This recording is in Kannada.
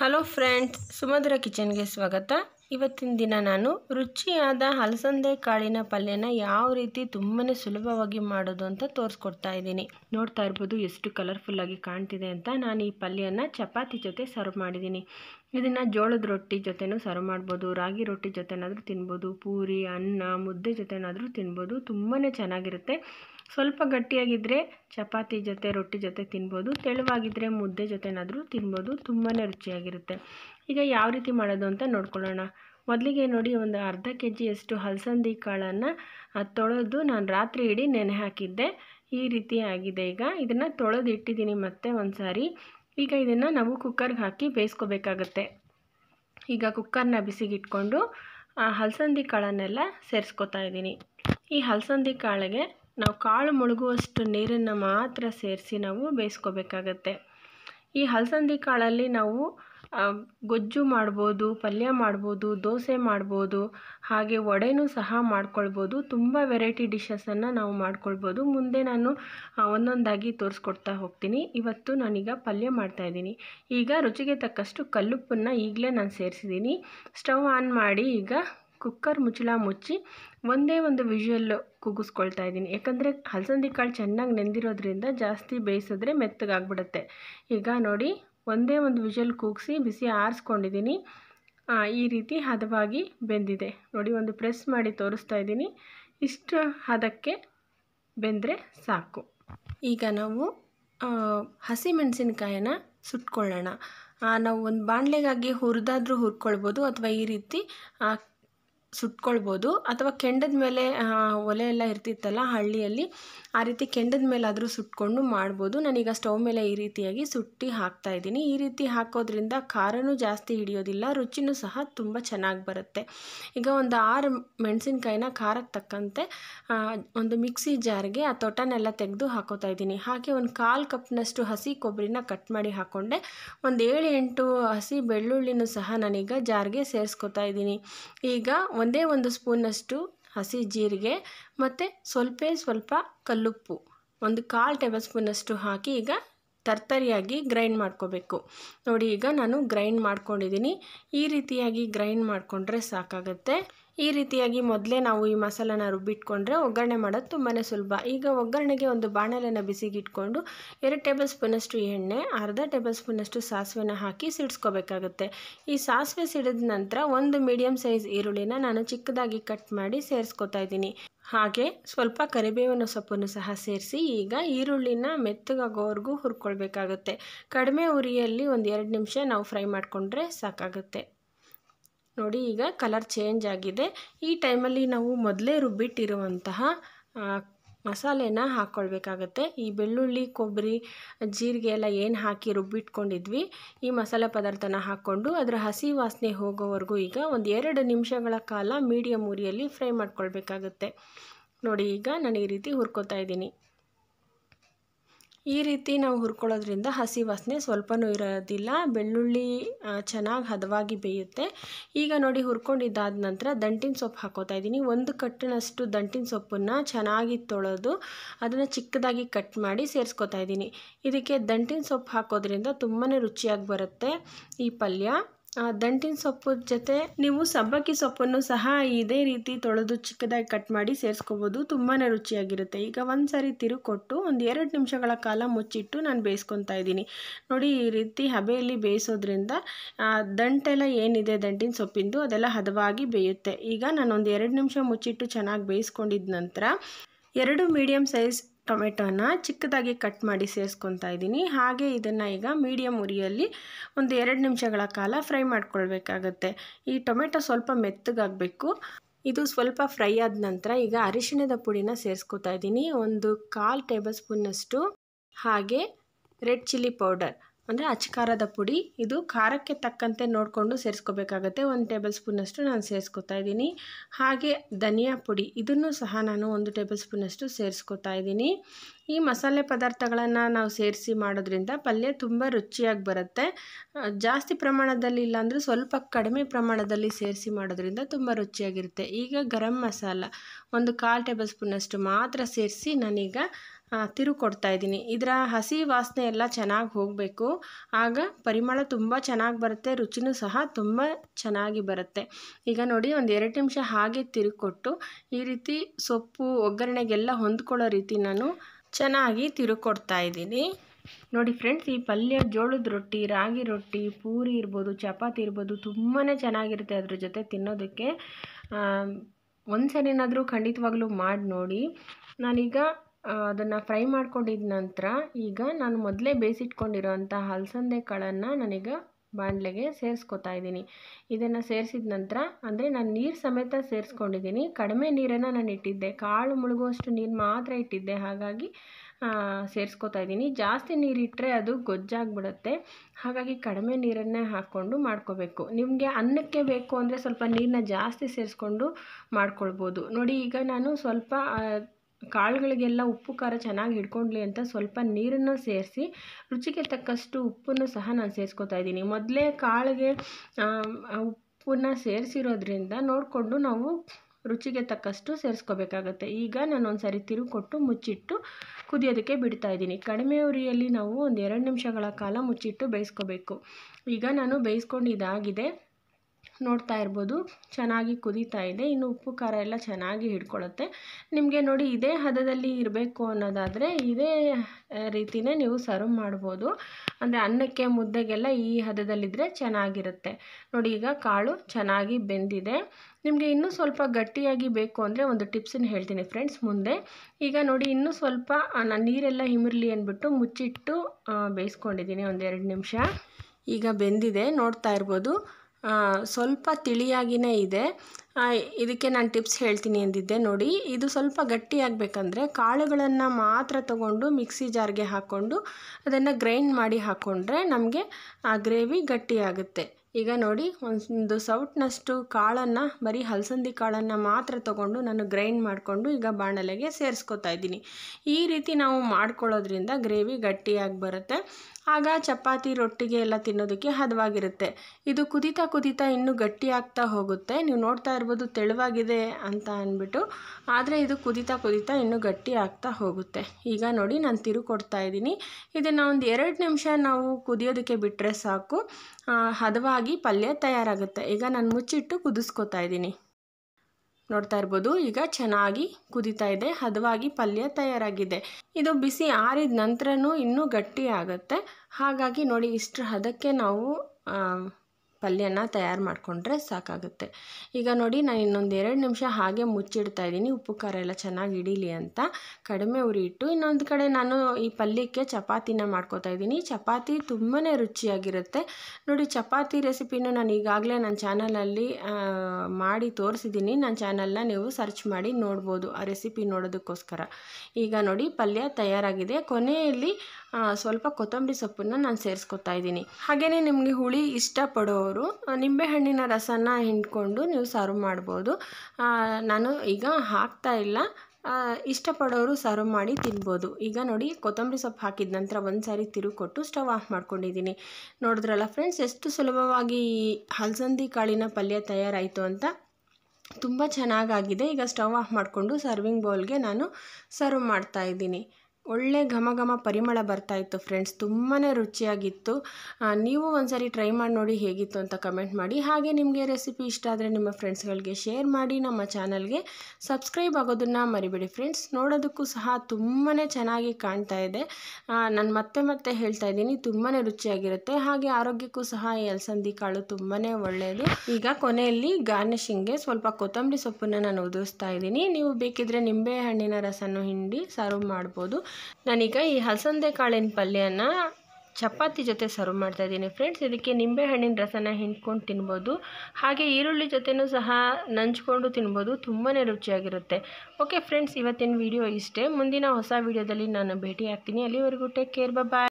ಹಲೋ ಫ್ರೆಂಡ್ಸ್ ಸುಮಧುರ ಕಿಚನ್ಗೆ ಸ್ವಾಗತ ಇವತ್ತಿನ ದಿನ ನಾನು ರುಚಿಯಾದ ಹಲಸಂದೆ ಕಾಳಿನ ಪಲ್ಯನ ಯಾವ ರೀತಿ ತುಂಬಾ ಸುಲಭವಾಗಿ ಮಾಡೋದು ಅಂತ ತೋರಿಸ್ಕೊಡ್ತಾ ಇದ್ದೀನಿ ನೋಡ್ತಾ ಇರ್ಬೋದು ಎಷ್ಟು ಕಲರ್ಫುಲ್ಲಾಗಿ ಕಾಣ್ತಿದೆ ಅಂತ ನಾನು ಈ ಪಲ್ಯನ ಚಪಾತಿ ಜೊತೆ ಸರ್ವ್ ಮಾಡಿದ್ದೀನಿ ಇದನ್ನು ಜೋಳದ ರೊಟ್ಟಿ ಜೊತೆನೂ ಸರ್ವ್ ಮಾಡ್ಬೋದು ರಾಗಿ ರೊಟ್ಟಿ ಜೊತೆನಾದರೂ ತಿನ್ಬೋದು ಪೂರಿ ಅನ್ನ ಮುದ್ದೆ ಜೊತೆನಾದರೂ ತಿನ್ಬೋದು ತುಂಬಾ ಚೆನ್ನಾಗಿರುತ್ತೆ ಸ್ವಲ್ಪ ಗಟ್ಟಿಯಾಗಿದ್ದರೆ ಚಪಾತಿ ಜೊತೆ ರೊಟ್ಟಿ ಜೊತೆ ತಿನ್ಬೋದು ತೆಳುವಾಗಿದ್ದರೆ ಮುದ್ದೆ ಜೊತೆನಾದರೂ ತಿನ್ಬೋದು ತುಂಬಾ ರುಚಿಯಾಗಿರುತ್ತೆ ಈಗ ಯಾವ ರೀತಿ ಮಾಡೋದು ಅಂತ ನೋಡ್ಕೊಳ್ಳೋಣ ಮೊದಲಿಗೆ ನೋಡಿ ಒಂದು ಅರ್ಧ ಕೆ ಜಿಯಷ್ಟು ಹಲಸಂದಿ ಕಾಳನ್ನು ತೊಳೆದು ನಾನು ರಾತ್ರಿ ಇಡೀ ನೆನೆ ಹಾಕಿದ್ದೆ ಈ ರೀತಿ ಆಗಿದೆ ಈಗ ಇದನ್ನು ತೊಳೆದು ಇಟ್ಟಿದ್ದೀನಿ ಮತ್ತೆ ಒಂದು ಸಾರಿ ಈಗ ಇದನ್ನು ನಾವು ಕುಕ್ಕರ್ಗೆ ಹಾಕಿ ಬೇಯಿಸ್ಕೋಬೇಕಾಗತ್ತೆ ಈಗ ಕುಕ್ಕರ್ನ ಬಿಸಿಗಿಟ್ಕೊಂಡು ಆ ಹಲಸಂದಿ ಕಾಳನ್ನೆಲ್ಲ ಸೇರಿಸ್ಕೊತಾ ಇದ್ದೀನಿ ಈ ಹಲಸಂದಿ ಕಾಳಿಗೆ ನಾವು ಕಾಳು ಮುಳುಗುವಷ್ಟು ನೀರನ್ನು ಮಾತ್ರ ಸೇರಿಸಿ ನಾವು ಬೇಯಿಸ್ಕೋಬೇಕಾಗತ್ತೆ ಈ ಹಲಸಂದಿ ಕಾಳಲ್ಲಿ ನಾವು ಗೊಜ್ಜು ಮಾಡ್ಬೋದು ಪಲ್ಯ ಮಾಡ್ಬೋದು ದೋಸೆ ಮಾಡ್ಬೋದು ಹಾಗೆ ವಡೆನೂ ಸಹ ಮಾಡ್ಕೊಳ್ಬೋದು ತುಂಬ ವೆರೈಟಿ ಡಿಶಸನ್ನು ನಾವು ಮಾಡ್ಕೊಳ್ಬೋದು ಮುಂದೆ ನಾನು ಒಂದೊಂದಾಗಿ ತೋರಿಸ್ಕೊಡ್ತಾ ಹೋಗ್ತೀನಿ ಇವತ್ತು ನಾನೀಗ ಪಲ್ಯ ಮಾಡ್ತಾ ಇದ್ದೀನಿ ಈಗ ರುಚಿಗೆ ತಕ್ಕಷ್ಟು ಕಲ್ಲುಪ್ಪನ್ನು ಈಗಲೇ ನಾನು ಸೇರಿಸಿದ್ದೀನಿ ಸ್ಟವ್ ಆನ್ ಮಾಡಿ ಈಗ ಕುಕ್ಕರ್ ಮುಚ್ಚಳ ಮುಚ್ಚಿ ಒಂದೇ ಒಂದು ವಿಷುವಲ್ಲು ಕೂಗಿಸ್ಕೊಳ್ತಾ ಇದ್ದೀನಿ ಯಾಕಂದರೆ ಹಲಸಂದಿ ಕಾಳು ಚೆನ್ನಾಗಿ ನೆಂದಿರೋದ್ರಿಂದ ಜಾಸ್ತಿ ಬೇಯಿಸಿದ್ರೆ ಮೆತ್ತಗಾಗ್ಬಿಡುತ್ತೆ ಈಗ ನೋಡಿ ಒಂದೇ ಒಂದು ವಿಷಲ್ ಕೂಗಿಸಿ ಬಿಸಿ ಆರಿಸ್ಕೊಂಡಿದ್ದೀನಿ ಈ ರೀತಿ ಹದವಾಗಿ ಬೆಂದಿದೆ ನೋಡಿ ಒಂದು ಪ್ರೆಸ್ ಮಾಡಿ ತೋರಿಸ್ತಾ ಇದ್ದೀನಿ ಇಷ್ಟು ಹದಕ್ಕೆ ಬೆಂದರೆ ಸಾಕು ಈಗ ನಾವು ಹಸಿಮೆಣಸಿನ್ಕಾಯನ್ನ ಸುಟ್ಕೊಳ್ಳೋಣ ನಾವು ಒಂದು ಬಾಣಲೆಗಾಗಿ ಹುರಿದಾದರೂ ಹುರ್ಕೊಳ್ಬೋದು ಅಥವಾ ಈ ರೀತಿ ಸುಟ್ಕೊಳ್ಬೋದು ಅಥವಾ ಕೆಂಡದ ಮೇಲೆ ಒಲೆ ಎಲ್ಲ ಇರ್ತಿತ್ತಲ್ಲ ಹಳ್ಳಿಯಲ್ಲಿ ಆ ರೀತಿ ಕೆಂಡದ ಮೇಲಾದರೂ ಸುಟ್ಕೊಂಡು ಮಾಡ್ಬೋದು ನಾನೀಗ ಸ್ಟವ್ ಮೇಲೆ ಈ ರೀತಿಯಾಗಿ ಸುಟ್ಟಿ ಹಾಕ್ತಾ ಇದ್ದೀನಿ ಈ ರೀತಿ ಹಾಕೋದ್ರಿಂದ ಖಾರನೂ ಜಾಸ್ತಿ ಹಿಡಿಯೋದಿಲ್ಲ ರುಚಿನೂ ಸಹ ತುಂಬ ಚೆನ್ನಾಗಿ ಬರುತ್ತೆ ಈಗ ಒಂದು ಆರು ಮೆಣಸಿನ್ಕಾಯಿನ ಖಾರಕ್ಕೆ ತಕ್ಕಂತೆ ಒಂದು ಮಿಕ್ಸಿ ಜಾರ್ಗೆ ಆ ತೋಟನೆಲ್ಲ ತೆಗೆದು ಹಾಕೋತಾ ಇದ್ದೀನಿ ಹಾಗೆ ಒಂದು ಕಾಲು ಕಪ್ನಷ್ಟು ಹಸಿ ಕೊಬ್ಬರಿನ ಕಟ್ ಮಾಡಿ ಹಾಕ್ಕೊಂಡೆ ಒಂದು ಏಳು ಎಂಟು ಹಸಿ ಬೆಳ್ಳುಳ್ಳಿನೂ ಸಹ ನಾನೀಗ ಜಾರ್ಗೆ ಸೇರಿಸ್ಕೊತಾ ಇದ್ದೀನಿ ಈಗ ಒಂದು ಒಂದೇ ಒಂದು ಸ್ಪೂನಷ್ಟು ಹಸಿ ಜೀರಿಗೆ ಮತ್ತು ಸ್ವಲ್ಪ ಸ್ವಲ್ಪ ಕಲ್ಲುಪ್ಪು ಒಂದು ಕಾಲು ಟೇಬಲ್ ಸ್ಪೂನಷ್ಟು ಹಾಕಿ ಈಗ ತರ್ತರಿಯಾಗಿ ಗ್ರೈಂಡ್ ಮಾಡ್ಕೋಬೇಕು ನೋಡಿ ಈಗ ನಾನು ಗ್ರೈಂಡ್ ಮಾಡ್ಕೊಂಡಿದ್ದೀನಿ ಈ ರೀತಿಯಾಗಿ ಗ್ರೈಂಡ್ ಮಾಡಿಕೊಂಡ್ರೆ ಸಾಕಾಗುತ್ತೆ ಈ ರೀತಿಯಾಗಿ ಮೊದಲೇ ನಾವು ಈ ಮಸಾಲನ ರುಬ್ಬಿಟ್ಕೊಂಡ್ರೆ ಒಗ್ಗರಣೆ ಮಾಡೋದು ತುಂಬಾ ಸುಲಭ ಈಗ ಒಗ್ಗರಣೆಗೆ ಒಂದು ಬಾಣಲೆಯನ್ನು ಬಿಸಿಗಿಟ್ಕೊಂಡು ಎರಡು ಟೇಬಲ್ ಸ್ಪೂನಷ್ಟು ಎಣ್ಣೆ ಅರ್ಧ ಟೇಬಲ್ ಸ್ಪೂನಷ್ಟು ಸಾಸಿವೆನ ಹಾಕಿ ಸಿಡಿಸ್ಕೋಬೇಕಾಗುತ್ತೆ ಈ ಸಾಸಿವೆ ಸಿಡಿದ ನಂತರ ಒಂದು ಮೀಡಿಯಂ ಸೈಜ್ ಈರುಳ್ಳಿನ ನಾನು ಚಿಕ್ಕದಾಗಿ ಕಟ್ ಮಾಡಿ ಸೇರಿಸ್ಕೊತಾ ಇದ್ದೀನಿ ಹಾಗೆ ಸ್ವಲ್ಪ ಕರಿಬೇವಿನ ಸೊಪ್ಪನ್ನು ಸಹ ಸೇರಿಸಿ ಈಗ ಈರುಳ್ಳಿನ ಮೆತ್ತಗಾಗೋವರೆಗೂ ಹುರ್ಕೊಳ್ಬೇಕಾಗುತ್ತೆ ಕಡಿಮೆ ಉರಿಯಲ್ಲಿ ಒಂದು ಎರಡು ನಿಮಿಷ ನಾವು ಫ್ರೈ ಮಾಡಿಕೊಂಡ್ರೆ ಸಾಕಾಗುತ್ತೆ ನೋಡಿ ಈಗ ಕಲರ್ ಚೇಂಜ್ ಆಗಿದೆ ಈ ಟೈಮಲ್ಲಿ ನಾವು ಮೊದಲೇ ರುಬ್ಬಿಟ್ಟಿರುವಂತಹ ಮಸಾಲೆನ ಹಾಕ್ಕೊಳ್ಬೇಕಾಗತ್ತೆ ಈ ಬೆಳ್ಳುಳ್ಳಿ ಕೊಬ್ಬರಿ ಜೀರಿಗೆ ಎಲ್ಲ ಏನು ಹಾಕಿ ರುಬ್ಬಿಟ್ಕೊಂಡಿದ್ವಿ ಈ ಮಸಾಲೆ ಪದಾರ್ಥನ ಹಾಕ್ಕೊಂಡು ಅದರ ಹಸಿ ವಾಸನೆ ಹೋಗೋವರೆಗೂ ಈಗ ಒಂದು ಎರಡು ನಿಮಿಷಗಳ ಕಾಲ ಮೀಡಿಯಮ್ ಉರಿಯಲ್ಲಿ ಫ್ರೈ ಮಾಡ್ಕೊಳ್ಬೇಕಾಗತ್ತೆ ನೋಡಿ ಈಗ ನಾನು ಈ ರೀತಿ ಹುರ್ಕೊತಾ ಇದ್ದೀನಿ ಈ ರೀತಿ ನಾವು ಹುರ್ಕೊಳ್ಳೋದ್ರಿಂದ ಹಸಿ ವಾಸನೆ ಸ್ವಲ್ಪನೂ ಇರೋದಿಲ್ಲ ಬೆಳ್ಳುಳ್ಳಿ ಚೆನ್ನಾಗಿ ಹದವಾಗಿ ಬೇಯುತ್ತೆ ಈಗ ನೋಡಿ ಹುರ್ಕೊಂಡಿದ್ದಾದ ನಂತರ ದಂಟಿನ ಸೊಪ್ಪು ಹಾಕೋತಾ ಇದ್ದೀನಿ ಒಂದು ಕಟ್ಟಿನಷ್ಟು ದಂಟಿನ ಸೊಪ್ಪನ್ನು ಚೆನ್ನಾಗಿ ತೊಳೆದು ಅದನ್ನು ಚಿಕ್ಕದಾಗಿ ಕಟ್ ಮಾಡಿ ಸೇರಿಸ್ಕೊತಾ ಇದ್ದೀನಿ ಇದಕ್ಕೆ ದಂಟಿನ ಸೊಪ್ಪು ಹಾಕೋದ್ರಿಂದ ತುಂಬಾ ರುಚಿಯಾಗಿ ಬರುತ್ತೆ ಈ ಪಲ್ಯ ದಂಟಿನ ಸೊಪ್ಪು ಜೊತೆ ನೀವು ಸಬ್ಬಕ್ಕಿ ಸೊಪ್ಪನ್ನು ಸಹ ಇದೇ ರೀತಿ ತೊಳೆದು ಚಿಕ್ಕದಾಗಿ ಕಟ್ ಮಾಡಿ ಸೇರಿಸ್ಕೋಬೋದು ತುಂಬಾ ರುಚಿಯಾಗಿರುತ್ತೆ ಈಗ ಒಂದು ಸಾರಿ ತಿರುಕೊಟ್ಟು ಒಂದು ಎರಡು ನಿಮಿಷಗಳ ಕಾಲ ಮುಚ್ಚಿಟ್ಟು ನಾನು ಬೇಯಿಸ್ಕೊತಾ ಇದ್ದೀನಿ ನೋಡಿ ಈ ರೀತಿ ಹಬೆಯಲ್ಲಿ ಬೇಯಿಸೋದ್ರಿಂದ ದಂಟೆಲ್ಲ ಏನಿದೆ ದಂಟಿನ ಸೊಪ್ಪಿಂದು ಅದೆಲ್ಲ ಹದವಾಗಿ ಬೇಯುತ್ತೆ ಈಗ ನಾನೊಂದು ಎರಡು ನಿಮಿಷ ಮುಚ್ಚಿಟ್ಟು ಚೆನ್ನಾಗಿ ಬೇಯಿಸ್ಕೊಂಡಿದ್ದ ನಂತರ ಎರಡು ಮೀಡಿಯಮ್ ಸೈಜ್ ಟೊಮೆಟೋನ ಚಿಕ್ಕದಾಗಿ ಕಟ್ ಮಾಡಿ ಸೇರಿಸ್ಕೊತಾ ಇದ್ದೀನಿ ಹಾಗೆ ಇದನ್ನು ಈಗ ಮೀಡಿಯಮ್ ಉರಿಯಲ್ಲಿ ಒಂದು ಎರಡು ನಿಮಿಷಗಳ ಕಾಲ ಫ್ರೈ ಮಾಡ್ಕೊಳ್ಬೇಕಾಗತ್ತೆ ಈ ಟೊಮೆಟೊ ಸ್ವಲ್ಪ ಮೆತ್ತಗಾಗಬೇಕು ಇದು ಸ್ವಲ್ಪ ಫ್ರೈ ಆದ ನಂತರ ಈಗ ಅರಿಶಿಣದ ಪುಡಿನ ಸೇರಿಸ್ಕೊತಾ ಇದ್ದೀನಿ ಒಂದು ಕಾಲು ಟೇಬಲ್ ಸ್ಪೂನ್ನಷ್ಟು ಹಾಗೆ ರೆಡ್ ಚಿಲ್ಲಿ ಪೌಡರ್ ಅಂದರೆ ಅಚ್ಚಕಾರದ ಪುಡಿ ಇದು ಖಾರಕ್ಕೆ ತಕ್ಕಂತೆ ನೋಡಿಕೊಂಡು ಸೇರಿಸ್ಕೋಬೇಕಾಗತ್ತೆ ಒಂದು ಟೇಬಲ್ ಸ್ಪೂನಷ್ಟು ನಾನು ಸೇರಿಸ್ಕೊತಾ ಇದ್ದೀನಿ ಹಾಗೆ ಧನಿಯಾ ಪುಡಿ ಇದನ್ನು ಸಹ ನಾನು ಒಂದು ಟೇಬಲ್ ಸ್ಪೂನಷ್ಟು ಸೇರಿಸ್ಕೊತಾ ಇದ್ದೀನಿ ಈ ಮಸಾಲೆ ಪದಾರ್ಥಗಳನ್ನು ನಾವು ಸೇರಿಸಿ ಮಾಡೋದ್ರಿಂದ ಪಲ್ಯ ತುಂಬ ರುಚಿಯಾಗಿ ಬರುತ್ತೆ ಜಾಸ್ತಿ ಪ್ರಮಾಣದಲ್ಲಿ ಇಲ್ಲಾಂದರೆ ಸ್ವಲ್ಪ ಕಡಿಮೆ ಪ್ರಮಾಣದಲ್ಲಿ ಸೇರಿಸಿ ಮಾಡೋದ್ರಿಂದ ತುಂಬ ರುಚಿಯಾಗಿರುತ್ತೆ ಈಗ ಗರಂ ಮಸಾಲ ಒಂದು ಕಾಲು ಟೇಬಲ್ ಸ್ಪೂನಷ್ಟು ಮಾತ್ರ ಸೇರಿಸಿ ನಾನೀಗ ತಿರುಕೊಡ್ತಾ ಇದ್ದೀನಿ ಇದರ ಹಸಿ ವಾಸನೆ ಎಲ್ಲ ಚೆನ್ನಾಗಿ ಹೋಗಬೇಕು ಆಗ ಪರಿಮಳ ತುಂಬ ಚೆನ್ನಾಗಿ ಬರುತ್ತೆ ರುಚಿನೂ ಸಹ ತುಂಬ ಚೆನ್ನಾಗಿ ಬರುತ್ತೆ ಈಗ ನೋಡಿ ಒಂದು ಎರಡು ನಿಮಿಷ ಹಾಗೆ ತಿರುಕೊಟ್ಟು ಈ ರೀತಿ ಸೊಪ್ಪು ಒಗ್ಗರಣೆಗೆಲ್ಲ ಹೊಂದ್ಕೊಳ್ಳೋ ರೀತಿ ನಾನು ಚೆನ್ನಾಗಿ ತಿರುಕೊಡ್ತಾ ಇದ್ದೀನಿ ನೋಡಿ ಫ್ರೆಂಡ್ಸ್ ಈ ಪಲ್ಯ ಜೋಳದ ರೊಟ್ಟಿ ರಾಗಿ ರೊಟ್ಟಿ ಪೂರಿ ಇರ್ಬೋದು ಚಪಾತಿ ಇರ್ಬೋದು ತುಂಬಾ ಚೆನ್ನಾಗಿರುತ್ತೆ ಅದ್ರ ಜೊತೆ ತಿನ್ನೋದಕ್ಕೆ ಒಂದು ಸರಿನಾದರೂ ಖಂಡಿತವಾಗ್ಲೂ ಮಾಡಿ ನೋಡಿ ನಾನೀಗ ಅದನ್ನು ಫ್ರೈ ಮಾಡ್ಕೊಂಡಿದ್ದ ನಂತರ ಈಗ ನಾನು ಮೊದಲೇ ಬೇಯಿಸಿಟ್ಕೊಂಡಿರೋಂಥ ಹಲಸಂದೆ ಕಾಳನ್ನು ನಾನೀಗ ಬಾಣಲೆಗೆ ಸೇರಿಸ್ಕೊತಾ ಇದ್ದೀನಿ ಇದನ್ನು ಸೇರಿಸಿದ ನಂತರ ಅಂದರೆ ನಾನು ನೀರು ಸಮೇತ ಸೇರಿಸ್ಕೊಂಡಿದ್ದೀನಿ ಕಡಿಮೆ ನೀರನ್ನು ನಾನು ಇಟ್ಟಿದ್ದೆ ಕಾಳು ಮುಳುಗುವಷ್ಟು ನೀರು ಮಾತ್ರ ಇಟ್ಟಿದ್ದೆ ಹಾಗಾಗಿ ಸೇರಿಸ್ಕೊತಾ ಇದ್ದೀನಿ ಜಾಸ್ತಿ ನೀರಿಟ್ಟರೆ ಅದು ಗೊಜ್ಜಾಗ್ಬಿಡುತ್ತೆ ಹಾಗಾಗಿ ಕಡಿಮೆ ನೀರನ್ನೇ ಹಾಕ್ಕೊಂಡು ಮಾಡ್ಕೋಬೇಕು ನಿಮಗೆ ಅನ್ನಕ್ಕೆ ಬೇಕು ಅಂದರೆ ಸ್ವಲ್ಪ ನೀರನ್ನ ಜಾಸ್ತಿ ಸೇರಿಸ್ಕೊಂಡು ಮಾಡ್ಕೊಳ್ಬೋದು ನೋಡಿ ಈಗ ನಾನು ಸ್ವಲ್ಪ ಕಾಳುಗಳಿಗೆಲ್ಲ ಉಪ್ಪು ಖಾರ ಚೆನ್ನಾಗಿ ಹಿಡ್ಕೊಂಡ್ಲಿ ಅಂತ ಸ್ವಲ್ಪ ನೀರನ್ನು ಸೇರಿಸಿ ರುಚಿಗೆ ತಕ್ಕಷ್ಟು ಉಪ್ಪನ್ನು ಸಹ ನಾನು ಸೇರಿಸ್ಕೋತಾ ಇದ್ದೀನಿ ಮೊದಲೇ ಕಾಳಿಗೆ ಉಪ್ಪನ್ನು ಸೇರಿಸಿರೋದ್ರಿಂದ ನೋಡಿಕೊಂಡು ನಾವು ರುಚಿಗೆ ತಕ್ಕಷ್ಟು ಸೇರಿಸ್ಕೋಬೇಕಾಗತ್ತೆ ಈಗ ನಾನು ಒಂದು ಸರಿ ಕೊಟ್ಟು ಮುಚ್ಚಿಟ್ಟು ಕುದಿಯೋದಕ್ಕೆ ಬಿಡ್ತಾ ಇದ್ದೀನಿ ಕಡಿಮೆ ಉರಿಯಲ್ಲಿ ನಾವು ಒಂದು ಎರಡು ನಿಮಿಷಗಳ ಕಾಲ ಮುಚ್ಚಿಟ್ಟು ಬೇಯಿಸ್ಕೋಬೇಕು ಈಗ ನಾನು ಬೇಯಿಸ್ಕೊಂಡು ಇದಾಗಿದೆ ನೋಡ್ತಾ ಇರ್ಬೋದು ಚೆನ್ನಾಗಿ ಕುದೀತಾ ಇದೆ ಇನ್ನು ಉಪ್ಪು ಖಾರ ಎಲ್ಲ ಚೆನ್ನಾಗಿ ಹಿಡ್ಕೊಳ್ಳುತ್ತೆ ನಿಮಗೆ ನೋಡಿ ಇದೇ ಹದದಲ್ಲಿ ಇರಬೇಕು ಅನ್ನೋದಾದರೆ ಇದೇ ರೀತಿಯೇ ನೀವು ಸರ್ವ್ ಮಾಡ್ಬೋದು ಅಂದರೆ ಅನ್ನಕ್ಕೆ ಮುದ್ದೆಗೆಲ್ಲ ಈ ಹದದಲ್ಲಿದ್ದರೆ ಚೆನ್ನಾಗಿರುತ್ತೆ ನೋಡಿ ಈಗ ಕಾಳು ಚೆನ್ನಾಗಿ ಬೆಂದಿದೆ ನಿಮಗೆ ಇನ್ನೂ ಸ್ವಲ್ಪ ಗಟ್ಟಿಯಾಗಿ ಬೇಕು ಅಂದರೆ ಒಂದು ಟಿಪ್ಸನ್ನು ಹೇಳ್ತೀನಿ ಫ್ರೆಂಡ್ಸ್ ಮುಂದೆ ಈಗ ನೋಡಿ ಇನ್ನೂ ಸ್ವಲ್ಪ ನಾನು ನೀರೆಲ್ಲ ಹಿಮಿರ್ಲಿ ಅಂದ್ಬಿಟ್ಟು ಮುಚ್ಚಿಟ್ಟು ಬೇಯಿಸ್ಕೊಂಡಿದ್ದೀನಿ ಒಂದೆರಡು ನಿಮಿಷ ಈಗ ಬೆಂದಿದೆ ನೋಡ್ತಾ ಇರ್ಬೋದು ಸ್ವಲ್ಪ ತಿಳಿಯಾಗಿಯೇ ಇದೆ ಇದಕ್ಕೆ ನಾನು ಟಿಪ್ಸ್ ಹೇಳ್ತೀನಿ ಅಂದಿದ್ದೆ ನೋಡಿ ಇದು ಸ್ವಲ್ಪ ಗಟ್ಟಿಯಾಗಬೇಕಂದ್ರೆ ಕಾಳುಗಳನ್ನು ಮಾತ್ರ ತಗೊಂಡು ಮಿಕ್ಸಿ ಜಾರ್ಗೆ ಹಾಕ್ಕೊಂಡು ಅದನ್ನು ಗ್ರೈಂಡ್ ಮಾಡಿ ಹಾಕ್ಕೊಂಡ್ರೆ ನಮಗೆ ಆ ಗ್ರೇವಿ ಗಟ್ಟಿಯಾಗುತ್ತೆ ಈಗ ನೋಡಿ ಒಂದು ಸೌಟ್ನಷ್ಟು ಕಾಳನ್ನು ಬರೀ ಹಲಸಂದಿ ಕಾಳನ್ನು ಮಾತ್ರ ತಗೊಂಡು ನಾನು ಗ್ರೈಂಡ್ ಮಾಡಿಕೊಂಡು ಈಗ ಬಾಣಲೆಗೆ ಸೇರಿಸ್ಕೊತಾ ಇದ್ದೀನಿ ಈ ರೀತಿ ನಾವು ಮಾಡ್ಕೊಳ್ಳೋದ್ರಿಂದ ಗ್ರೇವಿ ಗಟ್ಟಿಯಾಗಿ ಬರುತ್ತೆ ಆಗ ಚಪಾತಿ ರೊಟ್ಟಿಗೆ ಎಲ್ಲ ತಿನ್ನೋದಕ್ಕೆ ಹದವಾಗಿರುತ್ತೆ ಇದು ಕುದೀತಾ ಕುದೀತಾ ಇನ್ನೂ ಗಟ್ಟಿಯಾಗ್ತಾ ಹೋಗುತ್ತೆ ನೀವು ನೋಡ್ತಾ ಇರ್ಬೋದು ತೆಳುವಾಗಿದೆ ಅಂತ ಅಂದ್ಬಿಟ್ಟು ಆದರೆ ಇದು ಕುದಿತಾ ಕುದೀತಾ ಇನ್ನೂ ಗಟ್ಟಿ ಆಗ್ತಾ ಹೋಗುತ್ತೆ ಈಗ ನೋಡಿ ನಾನು ತಿರು ಕೊಡ್ತಾ ಇದ್ದೀನಿ ಇದನ್ನು ಒಂದು ಎರಡು ನಿಮಿಷ ನಾವು ಕುದಿಯೋದಕ್ಕೆ ಬಿಟ್ಟರೆ ಸಾಕು ಹದವಾಗಿ ಪಲ್ಯ ತಯಾರಾಗುತ್ತೆ ಈಗ ನಾನು ಮುಚ್ಚಿಟ್ಟು ಕುದಿಸ್ಕೋತಾ ಇದ್ದೀನಿ ನೋಡ್ತಾ ಇರ್ಬೋದು ಈಗ ಚೆನ್ನಾಗಿ ಕುದೀತಾ ಇದೆ ಹದವಾಗಿ ಪಲ್ಯ ತಯಾರಾಗಿದೆ ಇದು ಬಿಸಿ ಆರಿದ ನಂತರನೂ ಇನ್ನೂ ಗಟ್ಟಿ ಆಗುತ್ತೆ ಹಾಗಾಗಿ ನೋಡಿ ಇಷ್ಟು ಹದಕ್ಕೆ ನಾವು ಪಲ್ಯನ ತಯಾರು ಮಾಡಿಕೊಂಡ್ರೆ ಸಾಕಾಗುತ್ತೆ ಈಗ ನೋಡಿ ನಾನು ಇನ್ನೊಂದು ಎರಡು ನಿಮಿಷ ಹಾಗೆ ಮುಚ್ಚಿಡ್ತಾ ಇದ್ದೀನಿ ಉಪ್ಪು ಖಾರ ಎಲ್ಲ ಚೆನ್ನಾಗಿ ಹಿಡೀಲಿ ಅಂತ ಕಡಿಮೆ ಉರಿ ಇಟ್ಟು ಇನ್ನೊಂದು ಕಡೆ ನಾನು ಈ ಪಲ್ಯಕ್ಕೆ ಚಪಾತಿನ ಮಾಡ್ಕೋತಾ ಇದ್ದೀನಿ ಚಪಾತಿ ತುಂಬಾ ರುಚಿಯಾಗಿರುತ್ತೆ ನೋಡಿ ಚಪಾತಿ ರೆಸಿಪಿನೂ ನಾನು ಈಗಾಗಲೇ ನನ್ನ ಚಾನಲಲ್ಲಿ ಮಾಡಿ ತೋರಿಸಿದ್ದೀನಿ ನನ್ನ ಚಾನಲ್ನ ನೀವು ಸರ್ಚ್ ಮಾಡಿ ನೋಡ್ಬೋದು ಆ ರೆಸಿಪಿ ನೋಡೋದಕ್ಕೋಸ್ಕರ ಈಗ ನೋಡಿ ಪಲ್ಯ ತಯಾರಾಗಿದೆ ಕೊನೆಯಲ್ಲಿ ಸ್ವಲ್ಪ ಕೊತ್ತಂಬರಿ ಸೊಪ್ಪನ್ನು ನಾನು ಸೇರಿಸ್ಕೊತಾ ಇದ್ದೀನಿ ಹಾಗೆಯೇ ನಿಮಗೆ ಹುಳಿ ಇಷ್ಟಪಡೋರು ನಿಂಬೆಹಣ್ಣಿನ ರಸನ ಹಿಂಡ್ಕೊಂಡು ನೀವು ಸರ್ವ್ ಮಾಡ್ಬೋದು ನಾನು ಈಗ ಹಾಕ್ತಾ ಇಲ್ಲ ಇಷ್ಟಪಡೋರು ಸರ್ವ್ ಮಾಡಿ ತಿನ್ಬೋದು ಈಗ ನೋಡಿ ಕೊತ್ತಂಬರಿ ಸೊಪ್ಪು ಹಾಕಿದ ನಂತರ ಒಂದು ಸಾರಿ ತಿರುಕೊಟ್ಟು ಸ್ಟವ್ ಆಫ್ ಮಾಡ್ಕೊಂಡಿದ್ದೀನಿ ನೋಡಿದ್ರಲ್ಲ ಫ್ರೆಂಡ್ಸ್ ಎಷ್ಟು ಸುಲಭವಾಗಿ ಈ ಹಲಸಂದಿ ಕಾಳಿನ ಪಲ್ಯ ತಯಾರಾಯಿತು ಅಂತ ತುಂಬ ಚೆನ್ನಾಗಾಗಿದೆ ಈಗ ಸ್ಟವ್ ಆಫ್ ಮಾಡಿಕೊಂಡು ಸರ್ವಿಂಗ್ ಬೌಲ್ಗೆ ನಾನು ಸರ್ವ್ ಮಾಡ್ತಾ ಇದ್ದೀನಿ ಒಳ್ಳೆ ಘಮ ಘಮ ಪರಿಮಳ ಬರ್ತಾಯಿತ್ತು ಫ್ರೆಂಡ್ಸ್ ತುಂಬಾ ರುಚಿಯಾಗಿತ್ತು ನೀವು ಒಂದ್ಸರಿ ಟ್ರೈ ಮಾಡಿ ನೋಡಿ ಹೇಗಿತ್ತು ಅಂತ ಕಮೆಂಟ್ ಮಾಡಿ ಹಾಗೆ ನಿಮಗೆ ರೆಸಿಪಿ ಇಷ್ಟ ಆದರೆ ನಿಮ್ಮ ಫ್ರೆಂಡ್ಸ್ಗಳಿಗೆ ಶೇರ್ ಮಾಡಿ ನಮ್ಮ ಚಾನಲ್ಗೆ ಸಬ್ಸ್ಕ್ರೈಬ್ ಆಗೋದನ್ನು ಮರಿಬೇಡಿ ಫ್ರೆಂಡ್ಸ್ ನೋಡೋದಕ್ಕೂ ಸಹ ತುಂಬಾ ಚೆನ್ನಾಗಿ ಕಾಣ್ತಾ ಇದೆ ನಾನು ಮತ್ತೆ ಮತ್ತೆ ಹೇಳ್ತಾ ಇದ್ದೀನಿ ತುಂಬಾ ರುಚಿಯಾಗಿರುತ್ತೆ ಹಾಗೆ ಆರೋಗ್ಯಕ್ಕೂ ಸಹ ಈ ಅಲಸಂದಿ ಕಾಳು ತುಂಬಾ ಒಳ್ಳೆಯದು ಈಗ ಕೊನೆಯಲ್ಲಿ ಗಾರ್ನಿಷಿಂಗ್ಗೆ ಸ್ವಲ್ಪ ಕೊತ್ತಂಬರಿ ಸೊಪ್ಪನ್ನು ನಾನು ಉದುರಿಸ್ತಾ ಇದ್ದೀನಿ ನೀವು ಬೇಕಿದ್ರೆ ನಿಂಬೆ ಹಣ್ಣಿನ ಹಿಂಡಿ ಸರ್ವ್ ಮಾಡ್ಬೋದು ನಾನೀಗ ಈ ಹಲಸಂದೆ ಕಾಳಿನ ಪಲ್ಯನ ಚಪಾತಿ ಜೊತೆ ಸರ್ವ್ ಮಾಡ್ತಾ ಇದ್ದೀನಿ ಫ್ರೆಂಡ್ಸ್ ಇದಕ್ಕೆ ನಿಂಬೆಹಣ್ಣಿನ ರಸನ ಹಿಂಡ್ಕೊಂಡು ತಿನ್ಬೋದು ಹಾಗೆ ಈರುಳ್ಳಿ ಜೊತೆನೂ ಸಹ ನಂಚ್ಕೊಂಡು ತಿನ್ಬೋದು ತುಂಬಾ ರುಚಿಯಾಗಿರುತ್ತೆ ಓಕೆ ಫ್ರೆಂಡ್ಸ್ ಇವತ್ತಿನ ವಿಡಿಯೋ ಇಷ್ಟೇ ಮುಂದಿನ ಹೊಸ ವಿಡಿಯೋದಲ್ಲಿ ನಾನು ಭೇಟಿ ಆಗ್ತೀನಿ ಅಲ್ಲಿವರೆಗೂ ಟೇಕ್ ಕೇರ್ ಬಾಯ್